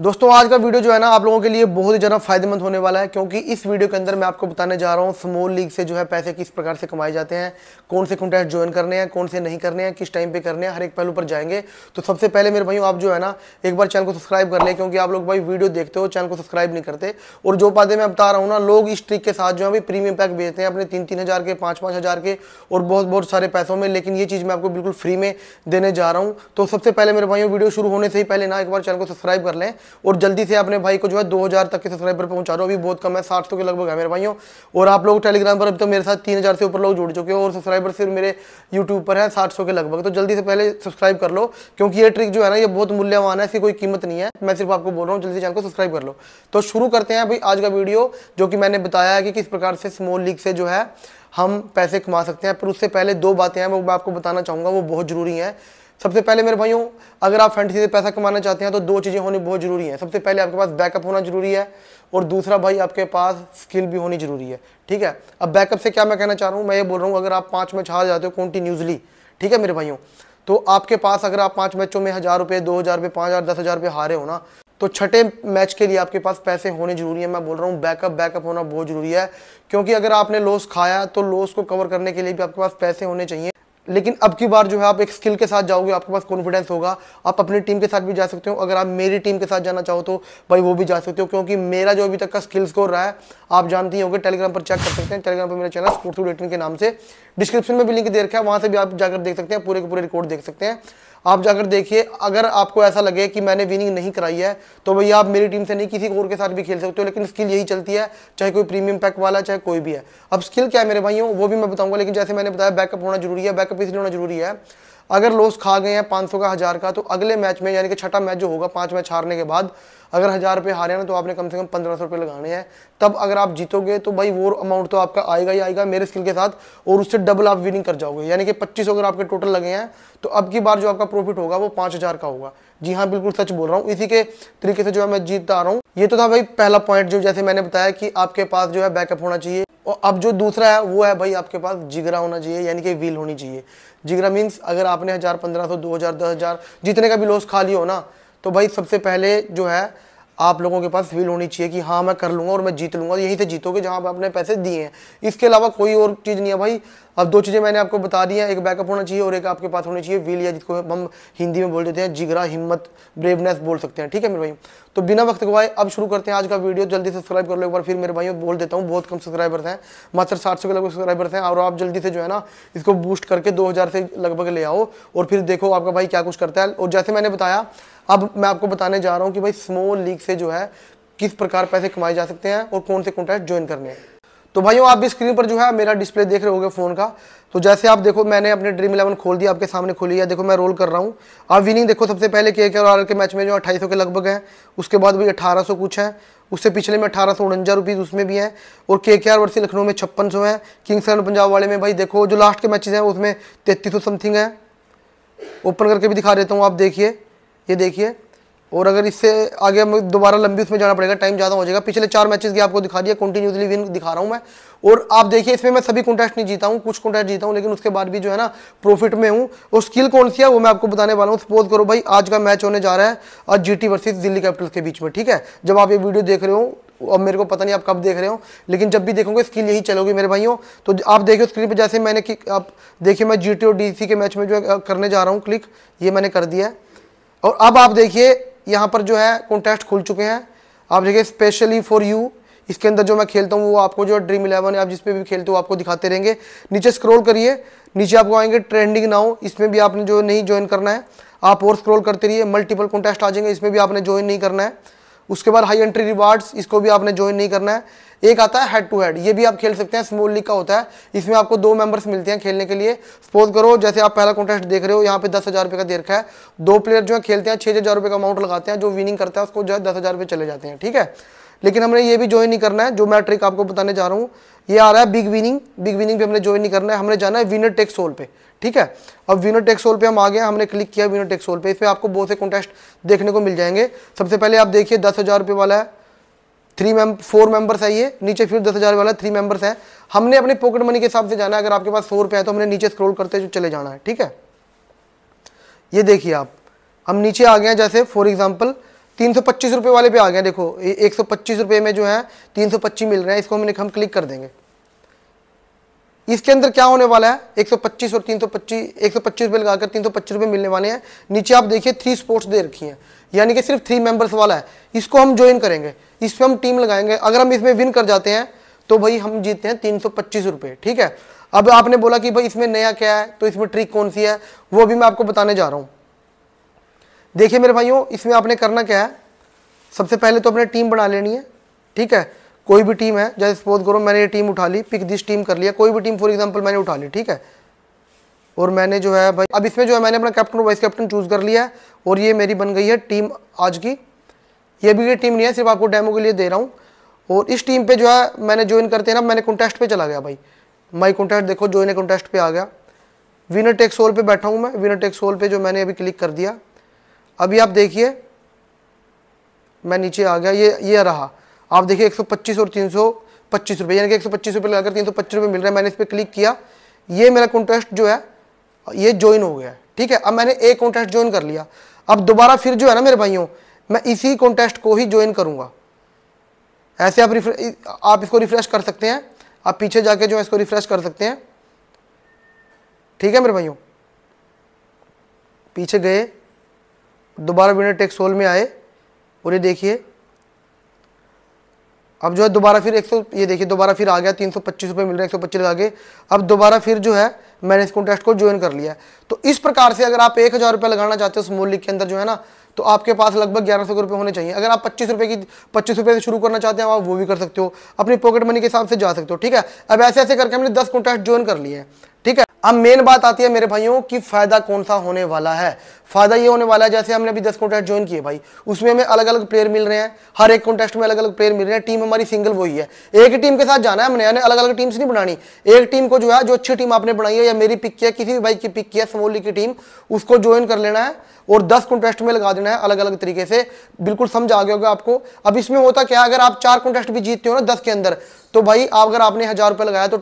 दोस्तों आज का वीडियो जो है ना आप लोगों के लिए बहुत ही ज़्यादा फायदेमंद होने वाला है क्योंकि इस वीडियो के अंदर मैं आपको बताने जा रहा हूँ स्मॉल लीग से जो है पैसे किस प्रकार से कमाए जाते हैं कौन से कॉन्टेस्ट ज्वाइन करने हैं कौन से नहीं करने हैं किस टाइम पे करने हैं हर एक पहलू पर जाएंगे तो सबसे पहले मेरे भाई आप जो है ना एक बार चैनल को सब्सक्राइब कर लें क्योंकि आप लोग भाई वीडियो देखते हो चैनल को सब्सक्राइब नहीं करते और जो बातें मैं बता रहा हूँ ना लोग इस ट्रिक के साथ जो है भाई प्रीमियम पैक भेजते हैं अपने तीन तीन हज़ार के पाँच पाँच हज़ार के और बहुत बहुत सारे पैसों में लेकिन ये चीज़ मैं आपको बिल्कुल फ्री में देने जा रहा हूँ तो सबसे पहले मेरे भाई वीडियो शुरू होने से ही पहले ना एक बार चैनल को सब्सक्राइब कर लें और जल्दी से अपने भाई को जो है दो हज़ार तक के सब्सक्राइबर पहुंचा रहा अभी बहुत कम है साठ सौ के लगभग है मेरे भाइयों और आप लोग टेलीग्राम पर अभी तो मेरे साथ तीन हज़ार से ऊपर लोग जुड़ चुके हैं और सब्सक्राइबर सिर्फ मेरे यूट्यूब पर है साठ सौ के लगभग तो जल्दी से पहले सब्सक्राइब कर लो क्योंकि ये ट्रिक जो है ना ये बहुत मूल्यवान है इसकी कोई कीमत नहीं है मैं सिर्फ आपको बोल रहा हूँ जल्दी चैनल को सब्सक्राइब कर लो तो शुरू करते हैं भाई आज का वीडियो जो कि मैंने बताया है कि किस प्रकार से स्मॉल लीग से जो है हम पैसे कमा सकते हैं पर उससे पहले दो बातें हैं वो मैं आपको बताना चाहूँगा वो बहुत ज़रूरी हैं सबसे पहले मेरे भाइयों अगर आप फैंटसी से पैसा कमाना चाहते हैं तो दो चीज़ें होनी बहुत ज़रूरी हैं सबसे पहले आपके पास बैकअप होना ज़रूरी है और दूसरा भाई आपके पास स्किल भी होनी ज़रूरी है ठीक है अब बैकअप से क्या मैं कहना चाह रहा हूँ मैं ये बोल रहा हूँ अगर आप पाँच मैच हार जाते हो कॉन्टीन्यूसली ठीक है मेरे भाइयों तो आपके पास अगर आप पाँच मैचों में हज़ार रुपये दो हज़ार रुपये पाँच हज़ार दस हज़ार रुपये हारे हो ना तो छठे मैच के लिए आपके पास पैसे होने जरूरी है मैं बोल रहा हूँ बैकअप बैकअप होना बहुत जरूरी है क्योंकि अगर आपने लॉस खाया तो लॉस को कवर करने के लिए भी आपके पास पैसे होने चाहिए लेकिन अब की बार जो है आप एक स्किल के साथ जाओगे आपके पास कॉन्फिडेंस होगा आप अपनी टीम के साथ भी जा सकते हो अगर आप मेरी टीम के साथ जाना चाहो तो भाई वो भी जा सकते हो क्योंकि मेरा जो अभी तक का स्किल स्कोर रहा है आप जानती होंगे टेलीग्राम पर चेक कर सकते हैं टेलीग्राम पर मेरा चैनल स्पोर्ट्स के नाम से डिस्क्रिप्शन में भी लिंक दे रखा है वहाँ से भी आप जाकर देख सकते हैं पूरे के पूरे रिकॉर्ड देख सकते हैं आप जाकर देखिए अगर आपको ऐसा लगे कि मैंने विनिंग नहीं कराई है तो भैया आप मेरी टीम से नहीं किसी और के साथ भी खेल सकते हो लेकिन स्किल यही चलती है चाहे कोई प्रीमियम पैक वाला चाहे कोई भी है अब स्किल क्या है मेरे भाइयों वो भी मैं बताऊंगा लेकिन जैसे मैंने बताया बैकअप होना जरूरी है बैकअप इसलिए होना जरूरी है अगर लॉस खा गए हैं पाँच का हज़ार का तो अगले मैच में यानी कि छठा मैच जो होगा पाँच मैच हारने के बाद अगर हज़ार रुपये हारे ना तो आपने कम से कम पंद्रह सौ रुपये लगाने हैं तब अगर आप जीतोगे तो भाई वो अमाउंट तो आपका आएगा ही आएगा मेरे स्किल के साथ और उससे डबल आप विनिंग कर जाओगे यानी कि पच्चीस अगर आपके टोटल लगे हैं तो अब की बार जो आपका प्रॉफिट होगा वो पाँच हज़ार का होगा जी हाँ बिल्कुल सच बोल रहा हूँ इसी के तरीके से जो है मैं जीतता आ रहा हूँ ये तो था भाई पहला पॉइंट जो जैसे मैंने बताया कि आपके पास जो है बैकअप होना चाहिए और अब जो दूसरा है वो है भाई आपके पास जिगरा होना चाहिए यानी कि व्हील होनी चाहिए जिगरा मीन्स अगर आपने हज़ार पंद्रह सौ दो हज़ार दस हज़ार जितने का भी लॉस खा लिया हो ना तो भाई सबसे पहले जो है आप लोगों के पास फील होनी चाहिए कि हाँ मैं कर लूँगा और मैं जीत लूँगा यहीं से तो जीतोगे जहाँ पर आपने पैसे दिए हैं इसके अलावा कोई और चीज़ नहीं है भाई अब दो चीज़ें मैंने आपको बता दी हैं एक बैकअप होना चाहिए और एक आपके पास होनी चाहिए व्हील या जिसको हम हिंदी में बोल देते हैं जिगरा हिम्मत ब्रेवनेस बोल सकते हैं ठीक है मेरे भाई तो बिना वक्त गवाए अब शुरू करते हैं आज का वीडियो जल्दी सब्सक्राइब कर लो एक बार फिर मेरे भाई बोल देता हूँ बहुत कम सब्सक्राइबर्स हैं मात्र साठ सौ के लगभग सब्सक्राइबर्स हैं और आप जल्दी से जो है ना इसको बूस्ट करके दो से लगभग ले आओ और फिर देखो आपका भाई क्या कुछ करता है और जैसे मैंने बताया अब मैं आपको बताने जा रहा हूँ कि भाई स्मॉल लीग से जो है किस प्रकार पैसे कमाए जा सकते हैं और कौन से कॉन्ट्रैक्ट ज्वाइन करने हैं तो भाइयों आप भी स्क्रीन पर जो है मेरा डिस्प्ले देख रहे होंगे फ़ोन का तो जैसे आप देखो मैंने अपने ड्रीम इलेवन खोल दिया आपके सामने खोली है देखो मैं रोल कर रहा हूँ आप विनिंग देखो सबसे पहले के के आर के मैच में जो सौ के लगभग हैं उसके बाद भाई अठारह कुछ है उससे पिछले में अठारह सौ उनंजा रुपीज़ उसमें भी हैं और के के आर वर्सी लखनऊ में छप्पन सौ है किंग्स इलेवन पंजाब वाले में भाई देखो जो लास्ट के मैचेज़ हैं उसमें तैतीस समथिंग है ओपन करके भी दिखा देता हूँ आप देखिए ये देखिए और अगर इससे आगे हमें दोबारा लंबी उसमें जाना पड़ेगा टाइम ज़्यादा हो जाएगा पिछले चार मैचेस की आपको दिखा दिया कंटिन्यूसली विन दिखा रहा हूँ मैं और आप देखिए इसमें मैं सभी कॉन्टेस्ट नहीं जीता हूँ कुछ कॉन्टेस्ट जीता हूँ लेकिन उसके बाद भी जो है ना प्रॉफिट में हूँ और स्किल कौन सी है वो मैं आपको बताने वाला हूँ सपोज करो भाई आज का मैच होने जा रहा है आज जी वर्सेज दिल्ली कैपिटल्स के बीच में ठीक है जब आप ये वीडियो देख रहे हो अब मेरे को पता नहीं आप कब देख रहे हो लेकिन जब भी देखोगे स्किल यही चलोगी मेरे भाइयों तो आप देखो स्क्रीन पर जैसे मैंने कि आप देखिए मैं टी और सी के मैच में जो करने जा रहा हूँ क्लिक ये मैंने कर दिया है और अब आप देखिए यहाँ पर जो है कॉन्टेस्ट खुल चुके हैं आप देखिए स्पेशली फॉर यू इसके अंदर जो मैं खेलता हूँ वो आपको जो ड्रीम इलेवन आप जिसमें भी खेलते हो आपको दिखाते रहेंगे नीचे स्क्रॉल करिए नीचे आपको आएंगे ट्रेंडिंग नाउ इसमें भी आपने जो नहीं ज्वाइन करना है आप और स्क्रॉल करते रहिए मल्टीपल कॉन्टेस्ट आ जाएंगे इसमें भी आपने ज्वाइन नहीं करना है उसके बाद हाई एंट्री रिवार्ड्स इसको भी आपने ज्वाइन नहीं करना है एक आता है हेड टू हेड ये भी आप खेल सकते हैं स्मॉल लीग का होता है इसमें आपको दो मेंबर्स मिलते हैं खेलने के लिए सपोज करो जैसे आप पहला कॉन्टेस्ट देख रहे हो यहाँ पे दस हज़ार रुपये का दे रखा है दो प्लेयर जो है खेलते हैं छः हज़ार रुपये का अमाउंट लगाते हैं जो विनिंग करता है उसको जो है दस हज़ार रुपये चले जाते हैं ठीक है लेकिन हमने ये भी ज्वाइन नहीं करना है जो मैं ट्रिक आपको बताने जा रहा हूँ ये आ रहा है बिग विनिंग बिग विनिंग पे हमने ज्वाइन नहीं करना है हमने जाना है विनर टेक सोल पे ठीक है अब विनर टेक सोल पे हम आ गए हमने क्लिक किया विनर टेक सोल पे इसमें आपको बहुत से कॉन्टेस्ट देखने को मिल जाएंगे सबसे पहले आप देखिए दस हज़ार रुपये वाला है थ्री मैम फोर मेंबर्स है ये नीचे फिर दस हज़ार वाला थ्री मेंबर्स है हमने अपने पॉकेट मनी के हिसाब से जाना है अगर आपके पास सौ रुपए है तो हमने नीचे स्क्रॉल करते चले जाना है ठीक है ये देखिए आप हम नीचे आ गए हैं जैसे फॉर एग्जाम्पल तीन सौ पच्चीस रुपये वाले पे आ गए देखो एक सौ पच्चीस रुपये में जो है तीन सौ पच्चीस मिल रहे हैं इसको हमने हम क्लिक कर देंगे इसके अंदर क्या होने वाला है 125 और 325 125 सौ लगाकर तीन सौ पच्चीस रुपए मिलने वाले हैं नीचे आप देखिए थ्री स्पोर्ट्स दे रखी हैं यानी कि सिर्फ थ्री मेंबर्स वाला है इसको हम ज्वाइन करेंगे इस पर हम टीम लगाएंगे अगर हम इसमें विन कर जाते हैं तो भाई हम जीतते हैं तीन सौ पच्चीस ठीक है अब आपने बोला कि भाई इसमें नया क्या है तो इसमें ट्रिक कौन सी है वो भी मैं आपको बताने जा रहा हूँ देखिए मेरे भाइयों इसमें आपने करना क्या है सबसे पहले तो अपने टीम बना लेनी है ठीक है कोई भी टीम है जैसे सपोज करो मैंने ये टीम उठा ली पिक दिस टीम कर लिया कोई भी टीम फॉर एग्जाम्पल मैंने उठा ली ठीक है और मैंने जो है भाई अब इसमें जो है मैंने अपना कैप्टन और वाइस कैप्टन चूज़ कर लिया है और ये मेरी बन गई है टीम आज की ये भी ये टीम नहीं है सिर्फ आपको डेमो के लिए दे रहा हूँ और इस टीम पे जो है मैंने ज्वाइन करते हैं ना मैंने कॉन्टेस्ट पे चला गया भाई माई कॉन्टेस्ट देखो ज्वाइन कॉन्टेस्ट पे आ गया विनर टेक सोल पे बैठा हूँ मैं विनर टेक सोल पे जो मैंने अभी क्लिक कर दिया अभी आप देखिए मैं नीचे आ गया ये ये रहा आप देखिए 125 और तीन सौ पच्चीस रुपये यानी कि एक सौ पच्चीस रुपये लगाकर तीन सौ पच्चीस रुपये मिल रहा है मैंने इस पर क्लिक किया ये मेरा कॉन्टेस्ट जो है ये ज्वाइन हो गया है ठीक है अब मैंने एक कॉन्टेस्ट ज्वाइन कर लिया अब दोबारा फिर जो है ना मेरे भाइयों मैं इसी कॉन्टेस्ट को ही ज्वाइन करूँगा ऐसे आप रिफ्रे आप इसको रिफ्रेश कर सकते हैं आप पीछे जाके जो है इसको रिफ्रेश कर सकते हैं ठीक है मेरे भाइयों पीछे गए दोबारा विनर टेक्सोल में आए और ये देखिए अब जो है दोबारा फिर एक ये देखिए दोबारा फिर आ गया तीन सौ पच्चीस रुपये मिल रहे हैं एक सौ पच्चीस लगा के अब दोबारा फिर जो है मैंने इस कॉन्टेस्ट को ज्वाइन कर लिया तो इस प्रकार से अगर आप एक हज़ार रुपये लगाना चाहते हो उस मूल्य के अंदर जो है ना तो आपके पास लगभग ग्यारह सौ रुपये होने चाहिए अगर आप पच्चीस रुपये की पच्चीस रुपये से शुरू करना चाहते हैं आप वो भी कर सकते हो अपनी पॉकेट मनी के हिसाब से जा सकते हो ठीक है अब ऐसे ऐसे करके हमने दस कॉन्टेस्ट ज्वाइन कर लिए हैं ठीक है अब मेन बात आती है मेरे भाइयों की फ़ायदा कौन सा होने वाला है फ़ायदा ये होने वाला है जैसे हमने अभी दस कॉन्टेस्ट ज्वाइन किए भाई उसमें हमें अलग अलग प्लेयर मिल रहे हैं हर एक कॉन्टेस्ट में अलग अलग प्लेयर मिल रहे हैं टीम हमारी सिंगल वही है एक ही टीम के साथ जाना है हमने यानी अलग अलग टीम नहीं बनानी एक टीम को जो है जो अच्छी टीम आपने बनाई है या मेरी पिक किया किसी भी भाई की पिक किया समोली की टीम उसको ज्वाइन कर लेना है और दस कॉन्टेस्ट में लगा देना है अलग अलग तरीके से बिल्कुल समझ आ गया होगा आपको अब इसमें होता क्या है अगर आप चार कॉन्टेस्ट भी जीतते हो ना दस के अंदर तो भाई आप अगर आपने हज़ार रुपये लगाया तो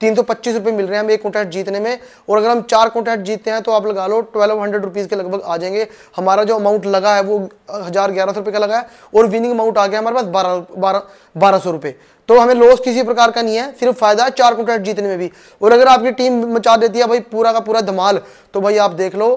तीन सौ पच्चीस रुपये मिल रहे हैं हम एक कॉन्टेस्ट जीतने में और अगर हम चार कॉन्टेस्ट जीतते हैं तो आप लगा लो ट्वेल्व हंड्रेड रुपीज़ के लगा लगभग आ जाएंगे हमारा जो अमाउंट लगा है वो हज़ार ग्यारह सौ रुपये का लगा है और विनिंग अमाउंट आ गया हमारे पास बारह बारह बारह सौ रुपये तो हमें लॉस किसी प्रकार का नहीं है सिर्फ फायदा है चार कॉन्ट्रैक्ट जीतने में भी और अगर आपकी टीम मचा देती है भाई पूरा का पूरा धमाल तो भाई आप देख लो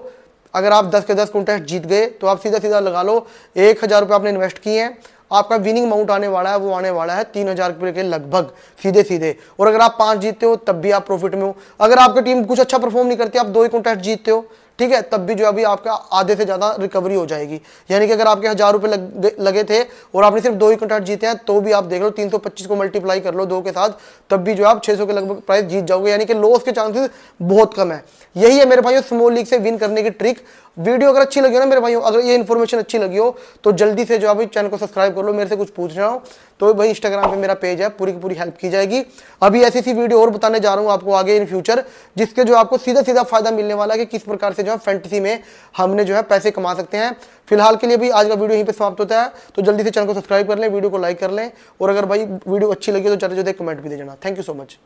अगर आप दस के दस कॉन्ट्रैक्ट जीत गए तो आप सीधा सीधा लगा लो एक हज़ार रुपये आपने इन्वेस्ट किए हैं आपका विनिंग अमाउंट आने वाला है वो आने वाला है तीन हज़ार रुपये के लगभग सीधे सीधे और अगर आप पाँच जीतते हो तब भी आप प्रॉफिट में हो अगर आपकी टीम कुछ अच्छा परफॉर्म नहीं करती आप दो ही कॉन्ट्रैक्ट जीतते हो ठीक है तब भी जो अभी आपका आधे से ज़्यादा रिकवरी हो जाएगी यानी कि अगर आपके हज़ार रुपये लग, लगे थे और आपने सिर्फ दो ही कंट्रैक्ट जीते हैं तो भी आप देख लो 325 को मल्टीप्लाई कर लो दो के साथ तब भी जो आप 600 के लगभग प्राइस जीत जाओगे यानी कि लॉस के चांसेस बहुत कम है यही है मेरे भाइयों स्मॉल लीग से विन करने की ट्रिक वीडियो अगर अच्छी लगी हो ना मेरे भाइयों अगर ये इन्फॉर्मेशन अच्छी लगी हो तो जल्दी से जो आप चैनल को सब्सक्राइब कर लो मेरे से कुछ पूछ रहा हूँ तो भाई इंस्टाग्राम पे मेरा पेज है पूरी की पूरी हेल्प की जाएगी अभी ऐसी ऐसी वीडियो और बताने जा रहा हूँ आपको आगे इन फ्यूचर जिसके जो आपको सीधा सीधा फायदा मिलने वाला है कि किस प्रकार से जो है फैंटेसी में हमने जो है पैसे कमा सकते हैं फिलहाल के लिए भी आज का वीडियो यहीं पर समाप्त होता है तो जल्दी से चैनल को सब्सक्राइब कर लें वीडियो को लाइक कर लें और अगर भाई वीडियो अच्छी लगी तो चैनल जो है कमेंट भी दे जाना थैंक यू सो मच